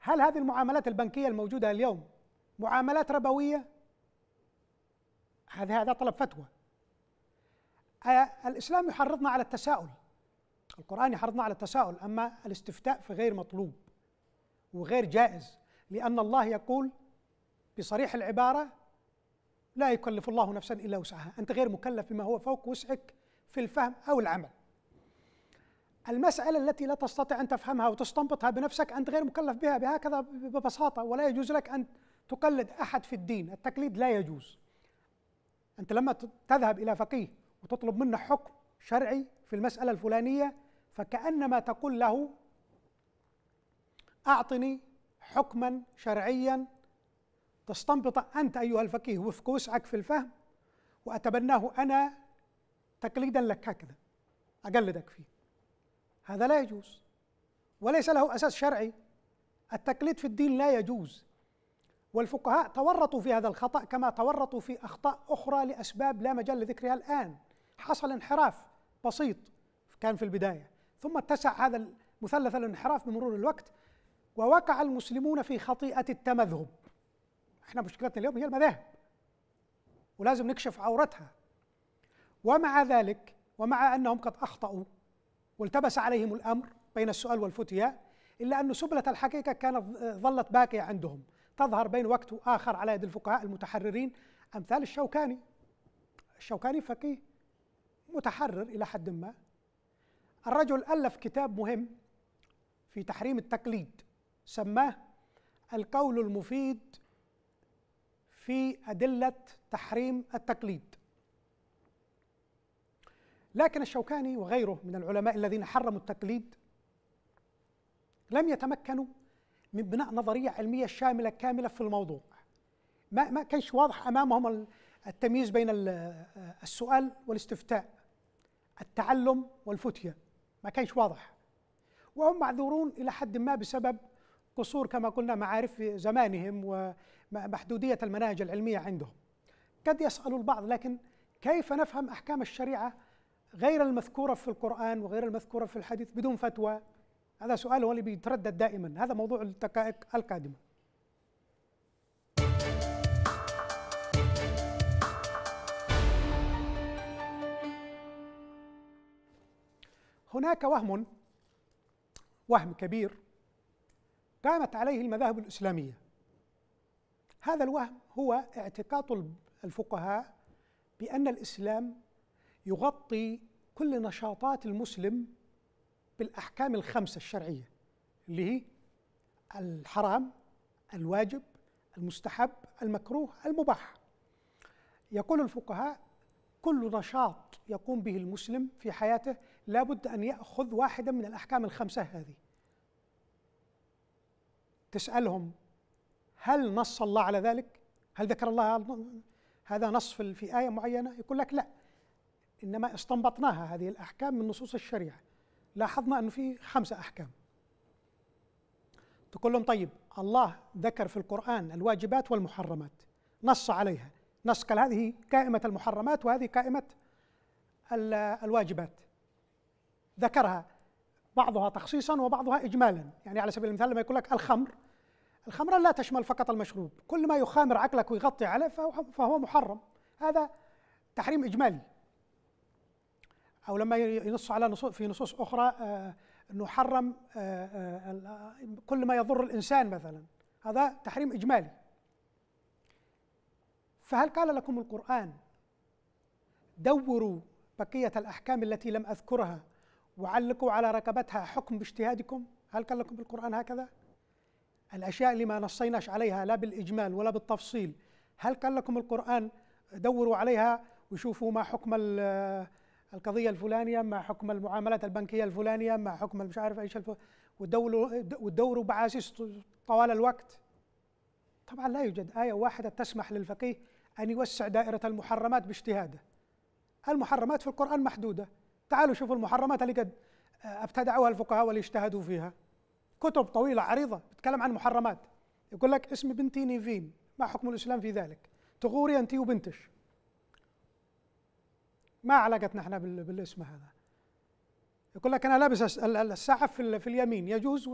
هل هذه المعاملات البنكيه الموجوده اليوم معاملات ربويه؟ هذا هذا طلب فتوى. آية، الاسلام يحرضنا على التساؤل. القران يحرضنا على التساؤل، اما الاستفتاء فغير مطلوب وغير جائز، لان الله يقول بصريح العباره لا يكلف الله نفسا الا وسعها، انت غير مكلف بما هو فوق وسعك في الفهم او العمل. المسألة التي لا تستطيع أن تفهمها وتستنبطها بنفسك أنت غير مكلف بها بهكذا ببساطة ولا يجوز لك أن تقلد أحد في الدين التقليد لا يجوز أنت لما تذهب إلى فقيه وتطلب منه حكم شرعي في المسألة الفلانية فكأنما تقول له أعطني حكما شرعيا تستنبط أنت أيها الفقيه وفق وسعك في الفهم وأتبناه أنا تقليدا لك هكذا أقلدك فيه هذا لا يجوز وليس له أساس شرعي التقليد في الدين لا يجوز والفقهاء تورطوا في هذا الخطأ كما تورطوا في أخطاء أخرى لأسباب لا مجال لذكرها الآن حصل انحراف بسيط كان في البداية ثم اتسع هذا المثلث الانحراف بمرور الوقت ووقع المسلمون في خطيئة التمذهب احنا مشكلتنا اليوم هي المذاهب ولازم نكشف عورتها ومع ذلك ومع انهم قد اخطاوا والتبس عليهم الامر بين السؤال والفتيا الا ان سبله الحقيقه كانت ظلت باقيه عندهم تظهر بين وقت واخر على يد الفقهاء المتحررين امثال الشوكاني الشوكاني فقيه متحرر الى حد ما الرجل الف كتاب مهم في تحريم التقليد سماه القول المفيد في أدلة تحريم التقليد لكن الشوكاني وغيره من العلماء الذين حرموا التقليد لم يتمكنوا من بناء نظرية علمية شاملة كاملة في الموضوع ما ما كانش واضح أمامهم التمييز بين السؤال والاستفتاء التعلم والفتية ما كانش واضح وهم معذورون إلى حد ما بسبب قصور كما قلنا معارف زمانهم محدودية المناهج العلمية عندهم قد يسأل البعض لكن كيف نفهم أحكام الشريعة غير المذكورة في القرآن وغير المذكورة في الحديث بدون فتوى هذا سؤال هو اللي بيتردد دائما هذا موضوع الدقائق القادمة هناك وهم وهم كبير قامت عليه المذاهب الإسلامية هذا الوهم هو اعتقاد الفقهاء بأن الإسلام يغطي كل نشاطات المسلم بالأحكام الخمسة الشرعية اللي هي الحرام الواجب المستحب المكروه المباح يقول الفقهاء كل نشاط يقوم به المسلم في حياته لابد أن يأخذ واحدا من الأحكام الخمسة هذه تسألهم هل نص الله على ذلك؟ هل ذكر الله هذا نص في آية معينة؟ يقول لك لا إنما استنبطناها هذه الأحكام من نصوص الشريعة لاحظنا أنه في خمسة أحكام تقول لهم طيب الله ذكر في القرآن الواجبات والمحرمات نص عليها نص قال هذه كائمة المحرمات وهذه كائمة الواجبات ذكرها بعضها تخصيصا وبعضها إجمالا يعني على سبيل المثال لما يقول لك الخمر الخمرة لا تشمل فقط المشروب كل ما يخامر عقلك ويغطي عليه فهو محرم هذا تحريم إجمالي أو لما ينص على نصوص في نصوص أخرى آه، أنه حرم آه، آه، كل ما يضر الإنسان مثلا هذا تحريم إجمالي فهل قال لكم القرآن دوروا بقية الأحكام التي لم أذكرها وعلقوا على رقبتها حكم باجتهادكم هل قال لكم القرآن هكذا؟ الأشياء اللي ما نصيناش عليها لا بالإجمال ولا بالتفصيل هل قال لكم القرآن دوروا عليها وشوفوا ما حكم القضية الفلانية ما حكم المعاملات البنكية الفلانية ما حكم مش عارف ايش ودوروا ودوروا بعاسيس طوال الوقت طبعا لا يوجد آية واحدة تسمح للفقيه أن يوسع دائرة المحرمات باجتهاده المحرمات في القرآن محدودة تعالوا شوفوا المحرمات اللي قد آه، ابتدعوها الفقهاء واللي اجتهدوا فيها كتب طويله عريضه بتتكلم عن محرمات يقول لك اسم بنتي نيفين ما حكم الاسلام في ذلك تغوري انت وبنتش ما علاقتنا احنا بالاسم هذا يقول لك انا لابس الساعه في, في اليمين يجوز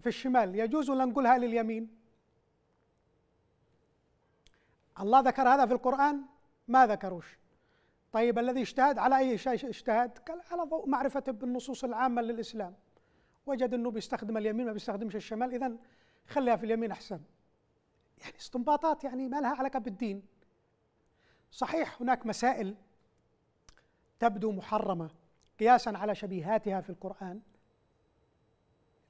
في الشمال يجوز ولا نقولها لليمين الله ذكر هذا في القرآن ما ذكروش طيب الذي اجتهد على أي شيء اجتهد؟ قال على ضوء معرفته بالنصوص العامة للإسلام وجد انه بيستخدم اليمين ما بيستخدمش الشمال اذا خليها في اليمين احسن يعني استنباطات يعني ما لها علاقه بالدين صحيح هناك مسائل تبدو محرمه قياسا على شبيهاتها في القران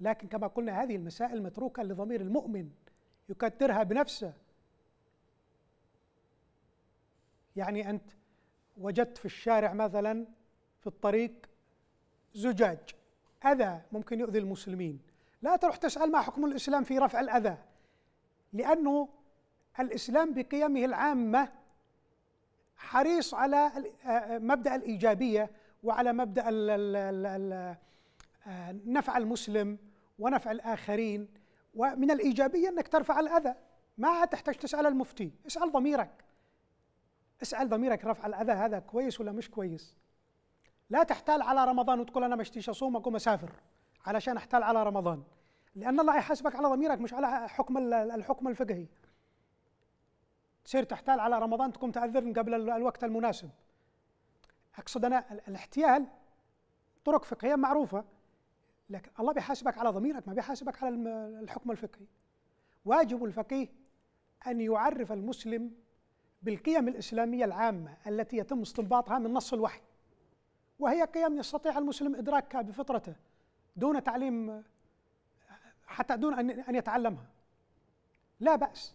لكن كما قلنا هذه المسائل متروكه لضمير المؤمن يكترها بنفسه يعني انت وجدت في الشارع مثلا في الطريق زجاج أذى ممكن يؤذي المسلمين لا تروح تسأل ما حكم الإسلام في رفع الأذى لأنه الإسلام بقيمه العامة حريص على آه، آه، مبدأ الإيجابية وعلى مبدأ آه، نفع المسلم ونفع الآخرين ومن الإيجابية أنك ترفع الأذى ما تحتاج تسأل المفتي اسأل ضميرك اسأل ضميرك رفع الأذى هذا كويس ولا مش كويس لا تحتال على رمضان وتقول أنا ما اشتيش أصوم أقوم أسافر علشان أحتال على رمضان لأن الله يحاسبك على ضميرك مش على حكم الحكم الفقهي تصير تحتال على رمضان تقوم تأذن قبل الوقت المناسب أقصد أنا الاحتيال طرق فقهية معروفة لكن الله بيحاسبك على ضميرك ما بيحاسبك على الحكم الفقهي واجب الفقيه أن يعرف المسلم بالقيم الإسلامية العامة التي يتم استنباطها من نص الوحي وهي قيم يستطيع المسلم إدراكها بفطرته دون تعليم حتى دون أن يتعلمها لا بأس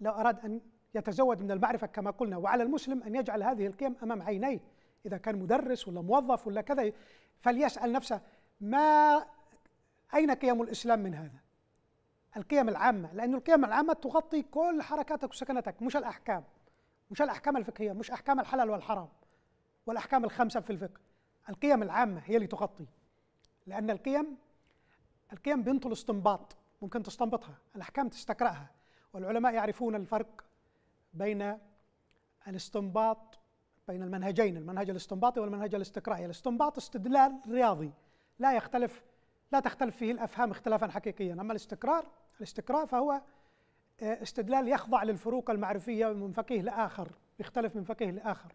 لو أراد أن يتزود من المعرفة كما قلنا وعلى المسلم أن يجعل هذه القيم أمام عينيه إذا كان مدرس ولا موظف ولا كذا فليسأل نفسه ما أين قيم الإسلام من هذا القيم العامة لأن القيم العامة تغطي كل حركاتك وسكنتك مش الأحكام مش الأحكام الفقهية مش أحكام الحلال والحرام والأحكام الخمسة في الفقه القيم العامة هي اللي تغطي لأن القيم القيم بنت الاستنباط ممكن تستنبطها الأحكام تستقرأها والعلماء يعرفون الفرق بين الاستنباط بين المنهجين المنهج الاستنباطي والمنهج الاستقرائي الاستنباط استدلال رياضي لا يختلف لا تختلف فيه الافهام اختلافا حقيقيا اما الاستقرار الاستقراء فهو آه، استدلال يخضع للفروق المعرفيه من فقيه لاخر يختلف من فقيه لاخر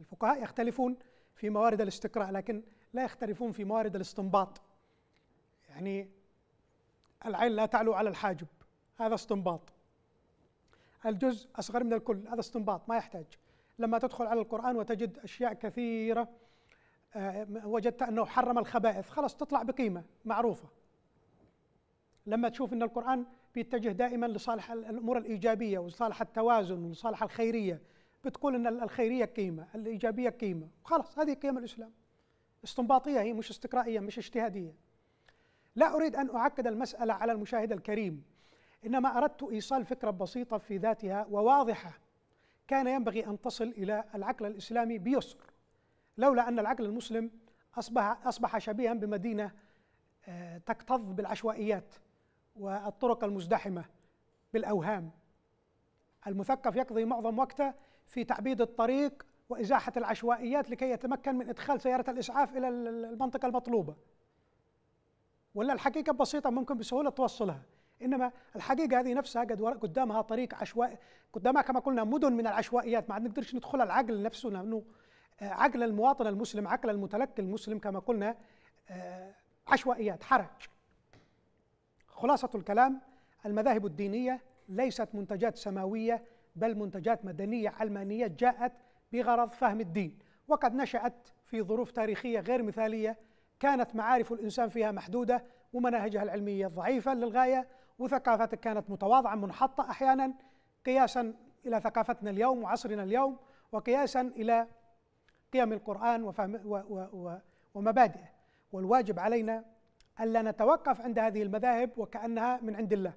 الفقهاء يختلفون في موارد الاستقراء لكن لا يختلفون في موارد الاستنباط يعني العين لا تعلو على الحاجب هذا استنباط الجزء أصغر من الكل هذا استنباط ما يحتاج لما تدخل على القرآن وتجد أشياء كثيرة آه، وجدت أنه حرم الخبائث خلاص تطلع بقيمة معروفة لما تشوف أن القرآن بيتجه دائما لصالح الأمور الإيجابية وصالح التوازن وصالح الخيرية بتقول ان الخيريه قيمه، الايجابيه قيمه، خلاص هذه قيم الاسلام. استنباطيه هي مش استقرائيه مش اجتهاديه. لا اريد ان اعقد المساله على المشاهد الكريم، انما اردت ايصال فكره بسيطه في ذاتها وواضحه. كان ينبغي ان تصل الى العقل الاسلامي بيسر. لولا ان العقل المسلم اصبح اصبح شبيها بمدينه آه، تكتظ بالعشوائيات والطرق المزدحمه بالاوهام. المثقف يقضي معظم وقته في تعبيد الطريق وإزاحة العشوائيات لكي يتمكن من إدخال سيارة الإسعاف إلى المنطقة المطلوبة ولا الحقيقة بسيطة ممكن بسهولة توصلها إنما الحقيقة هذه نفسها قد قدامها طريق عشوائي قدامها كما قلنا مدن من العشوائيات ما نقدرش ندخل العقل نفسه لأنه آه، عقل المواطن المسلم عقل المتلقي المسلم كما قلنا آه، عشوائيات حرج خلاصة الكلام المذاهب الدينية ليست منتجات سماوية بل منتجات مدنية علمانية جاءت بغرض فهم الدين وقد نشأت في ظروف تاريخية غير مثالية كانت معارف الإنسان فيها محدودة ومناهجها العلمية ضعيفة للغاية وثقافته كانت متواضعة منحطة أحيانا قياسا إلى ثقافتنا اليوم وعصرنا اليوم وقياسا إلى قيم القرآن وفهم و و و ومبادئه والواجب علينا ألا نتوقف عند هذه المذاهب وكأنها من عند الله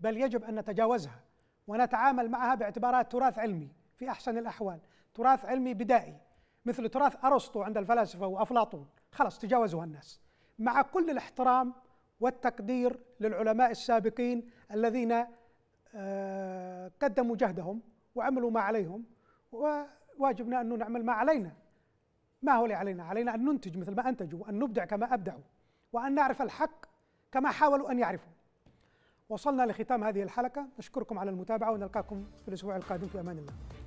بل يجب أن نتجاوزها ونتعامل معها باعتبارات تراث علمي في احسن الاحوال تراث علمي بدائي مثل تراث ارسطو عند الفلاسفه وافلاطون خلاص تجاوزوها الناس مع كل الاحترام والتقدير للعلماء السابقين الذين آه، قدموا جهدهم وعملوا ما عليهم وواجبنا أن نعمل ما علينا ما هو لي علينا علينا أن ننتج مثل ما أنتجوا وأن نبدع كما أبدعوا وأن نعرف الحق كما حاولوا أن يعرفوا وصلنا لختام هذه الحلقة نشكركم على المتابعة ونلقاكم في الأسبوع القادم في أمان الله